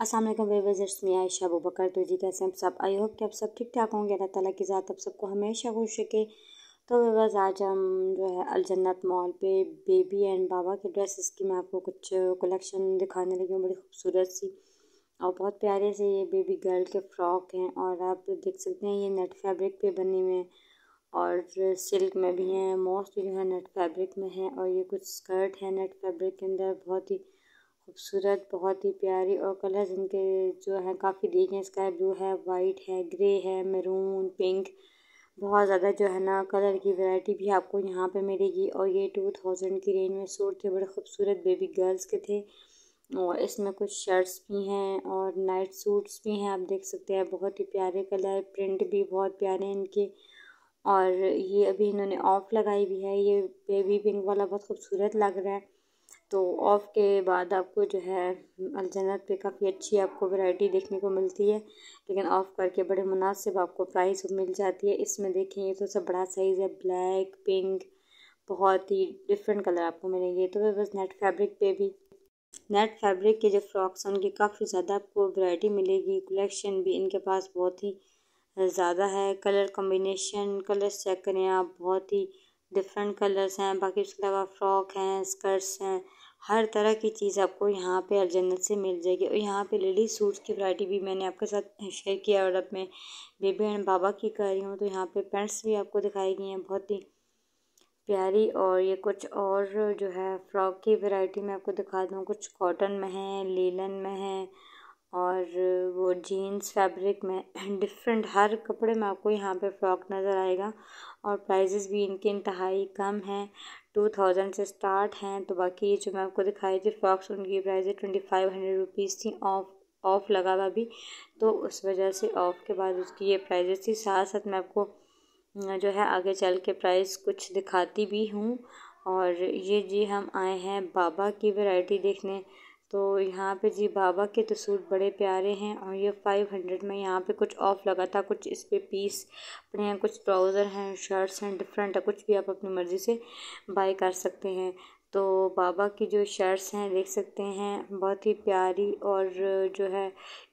Aslam Weber's में आयशा अबू बकर तो जी कैसे हम सब आई होप कि आप सब ठीक ठाक होंगे अल्लाह ताला की ज़ात आप सबको हमेशा खुश रखे तो वेबर्स आज हम जो है अलजन्नत मॉल पे बेबी एंड बाबा के ड्रेसेस की मैं आपको कुछ कलेक्शन दिखाने लगी हूँ बड़ी खूबसूरत सी और बहुत प्यारे से ये बेबी गर्ल के फ्रॉक हैं और आप देख सकते हैं ये नेट फैब्रिक पे बने हुए हैं और सिल्क में भी हैं मोस्ट जो है नेट फैब्रिक में है और ये कुछ स्कर्ट है नेट फैब्रिक के अंदर बहुत ही खूबसूरत बहुत ही प्यारी और कलर्स इनके जो हैं काफ़ी देखें स्काई ब्लू है वाइट है ग्रे है मैरून पिंक बहुत ज़्यादा जो है ना कलर की वैरायटी भी आपको यहाँ पे मिलेगी और ये टू थाउजेंड की रेंज में सूट थे बड़े खूबसूरत बेबी गर्ल्स के थे और इसमें कुछ शर्ट्स भी हैं और नाइट सूट्स भी हैं आप देख सकते हैं बहुत ही प्यारे कलर प्रिंट भी बहुत प्यारे हैं इनके और ये अभी इन्होंने ऑफ लगाई भी है ये बेबी पिंक वाला बहुत खूबसूरत लग रहा है तो ऑफ़ के बाद आपको जो है अलजन्नत पे काफ़ी अच्छी आपको वैरायटी देखने को मिलती है लेकिन ऑफ़ करके बड़े मुनासिब आपको प्राइस मिल जाती है इसमें देखें ये तो सब बड़ा साइज़ है ब्लैक पिंक बहुत ही डिफरेंट कलर आपको मिलेंगे तो बस नेट फैब्रिक पे भी नेट फैब्रिक के जो फ्रॉक्स हैं उनकी काफ़ी ज़्यादा आपको वैरायटी मिलेगी कलेक्शन भी इनके पास बहुत ही ज़्यादा है कलर कॉम्बिनेशन कलर्स चेक करें आप बहुत ही डिफरेंट कलर्स हैं बाकी उसके अलावा फ़्रॉक हैं स्कर्ट्स हैं हर तरह की चीज़ आपको यहाँ पे हर जन्नत से मिल जाएगी और यहाँ पे लेडीज सूट्स की वैरायटी भी मैंने आपके साथ शेयर किया और अब मैं बेबी एंड बाबा की कर रही हूँ तो यहाँ पे पैंट्स भी आपको दिखाई गई हैं बहुत ही प्यारी और ये कुछ और जो है फ्रॉक की वैरायटी मैं आपको दिखा दूँ कुछ कॉटन में है लीलन में है और वो जीन्स फैब्रिक में डिफरेंट हर कपड़े में आपको यहाँ पे फ्रॉक नज़र आएगा और प्राइजेस भी इनके इंतहाई कम हैं टू थाउजेंड से स्टार्ट हैं तो बाकी ये जो मैं आपको दिखाई थी फ्रॉक्स उनकी price twenty five hundred rupees थी ऑफ ऑफ़ लगा हुआ भी तो उस वजह से ऑफ़ के बाद उसकी ये प्राइजेस थी साथ साथ मैं आपको जो है आगे चल के प्राइस कुछ दिखाती भी हूँ और ये जी हम आए हैं बाबा की वैरायटी देखने तो यहाँ पे जी बाबा के तो सूट बड़े प्यारे हैं और ये फ़ाइव हंड्रेड में यहाँ पे कुछ ऑफ़ लगा था कुछ इस पर पीस अपने यहाँ कुछ ट्राउज़र हैं शर्ट्स हैं डिफरेंट है कुछ भी आप अपनी मर्ज़ी से बाई कर सकते हैं तो बाबा की जो शर्ट्स हैं देख सकते हैं बहुत ही प्यारी और जो है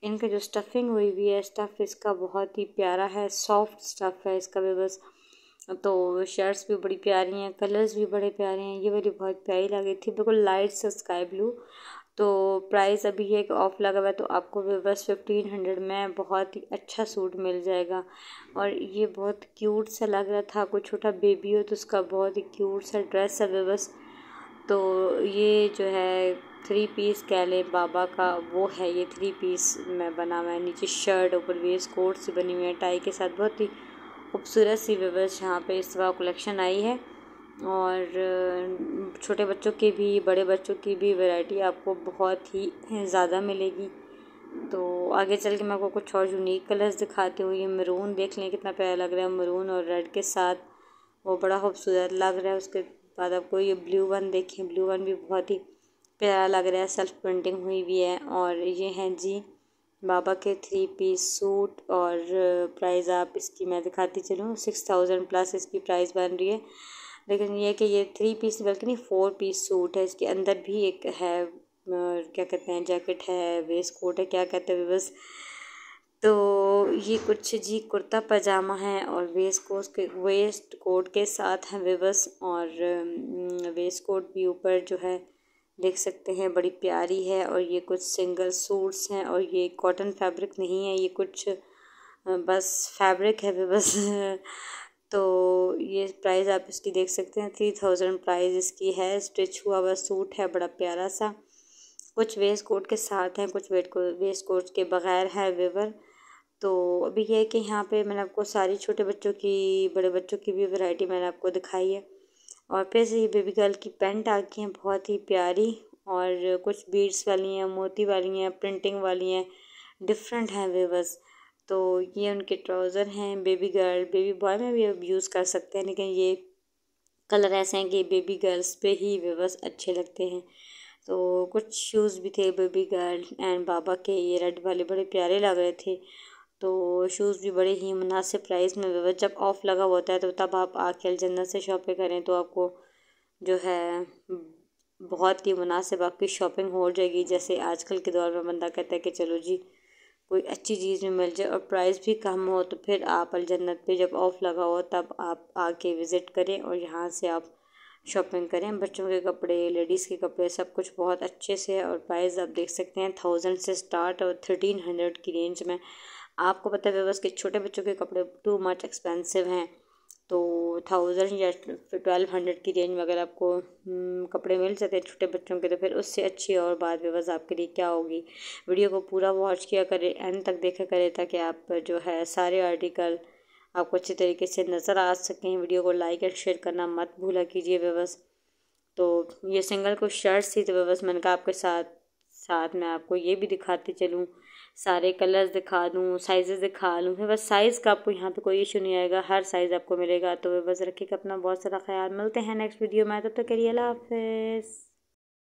इनका जो स्टफ़िंग हुई हुई है स्टफ़ इसका बहुत ही प्यारा है सॉफ्ट स्टफ़ है इसका भी बस तो शर्ट्स भी बड़ी प्यारी हैं कलर्स भी बड़े प्यारे हैं ये वाली बहुत प्यारी लगी थी बिल्कुल लाइट सा स्काई ब्लू तो प्राइस अभी एक ऑफ़ लगा हुआ है तो आपको बस फिफ्टीन हंड्रेड में बहुत ही अच्छा सूट मिल जाएगा और ये बहुत क्यूट सा लग रहा था कोई छोटा बेबी हो तो उसका बहुत ही क्यूट सा ड्रेस है बस तो ये जो है थ्री पीस कह लें बाबा का वो है ये थ्री पीस में बना हुआ है नीचे शर्ट ऊपर वेस्ट कोट सी बनी हुई है टाई के साथ बहुत ही खूबसूरत सी व्यवस्था यहाँ पे इस बार कलेक्शन आई है और छोटे बच्चों के भी बड़े बच्चों की भी वैरायटी आपको बहुत ही ज़्यादा मिलेगी तो आगे चल के मैं आपको कुछ और यूनिक कलर्स दिखाती हूँ ये मरून देख लें कितना प्यारा लग रहा है मरून और रेड के साथ वो बड़ा खूबसूरत लग रहा है उसके बाद आपको ये ब्लू वन देखें ब्लू वन भी बहुत ही प्यारा लग रहा है सेल्फ प्रिंटिंग हुई भी है और ये हैं जी बाबा के थ्री पीस सूट और प्राइस आप इसकी मैं दिखाती चलूँ सिक्स थाउजेंड प्लस इसकी प्राइस बन रही है लेकिन ये कि ये थ्री पीस बल्कि नहीं फ़ोर पीस सूट है इसके अंदर भी एक है क्या कहते हैं जैकेट है वेस्ट कोट है क्या कहते हैं बस तो ये कुछ जी कुर्ता पजामा है और वेस्ट कोट के वेस्ट कोट के साथ हैं विवस और वेस्ट um, कोट भी ऊपर जो है देख सकते हैं बड़ी प्यारी है और ये कुछ सिंगल सूट्स हैं और ये कॉटन फैब्रिक नहीं है ये कुछ बस फैब्रिक है विवस तो ये प्राइस आप इसकी देख सकते हैं थ्री थाउजेंड प्राइज इसकी है स्टिच हुआ हुआ सूट है बड़ा प्यारा सा कुछ वेस्ट कोट के साथ हैं कुछ वेट को वेस्ट कोट के बग़ैर है वेवर तो अभी यह है कि यहाँ पे मैंने आपको सारी छोटे बच्चों की बड़े बच्चों की भी वैरायटी मैंने आपको दिखाई है और फिर से ये बेबी गर्ल की पेंट आ गई हैं बहुत ही प्यारी और कुछ बीड्स वाली हैं मोती वाली हैं प्रिंटिंग वाली हैं डिफरेंट हैं वेवर्स तो ये उनके ट्राउज़र हैं बेबी गर्ल बेबी बॉय में भी अब यूज़ कर सकते हैं लेकिन ये कलर ऐसे हैं कि बेबी गर्ल्स पे ही वे बस अच्छे लगते हैं तो कुछ शूज़ भी थे बेबी गर्ल एंड बाबा के ये रेड वाले बड़े प्यारे लग रहे थे तो शूज़ भी बड़े ही मुनासिब प्राइस में बेबस जब ऑफ़ लगा होता है तो तब आप आके अलजन्नत से शॉपिंग करें तो आपको जो है बहुत ही मुनासिब आपकी शॉपिंग हो जाएगी जैसे आजकल के दौर में बंदा कहता है कि चलो जी कोई अच्छी चीज़ में मिल जाए और प्राइस भी कम हो तो फिर आप अलजन्नत पे जब ऑफ़ लगा हो तब आप आके विज़िट करें और यहाँ से आप शॉपिंग करें बच्चों के कपड़े लेडीज़ के कपड़े सब कुछ बहुत अच्छे से है और प्राइस आप देख सकते हैं थाउजेंड से स्टार्ट और थर्टीन हंड्रेड की रेंज में आपको पता है व्यवस्था कि छोटे बच्चों के कपड़े टू मच एक्सपेंसिव हैं तो थाउजेंड या ट्वेल्व हंड्रेड की रेंज में अगर आपको हम्म, कपड़े मिल सकते हैं छोटे बच्चों के तो फिर उससे अच्छी और बात भी बस आपके लिए क्या होगी वीडियो को पूरा वॉच किया करें एंड तक देखा करें ताकि आप जो है सारे आर्टिकल आपको अच्छे तरीके से नज़र आ सकें वीडियो को लाइक एंड शेयर करना मत भूला कीजिए बेबस तो ये सिंगल को शर्ट्स थी तो बेबस मैंने कहा आपके साथ साथ मैं आपको ये भी दिखाते चलूँ सारे कलर्स दिखा दूँ साइज़ दिखा लूँ फिर बस साइज़ का आपको यहाँ पे कोई इशू नहीं आएगा हर साइज़ आपको मिलेगा तो बस रखिएगा अपना बहुत सारा ख्याल मिलते हैं नेक्स्ट वीडियो में तब तक तो के लिए हाफिज़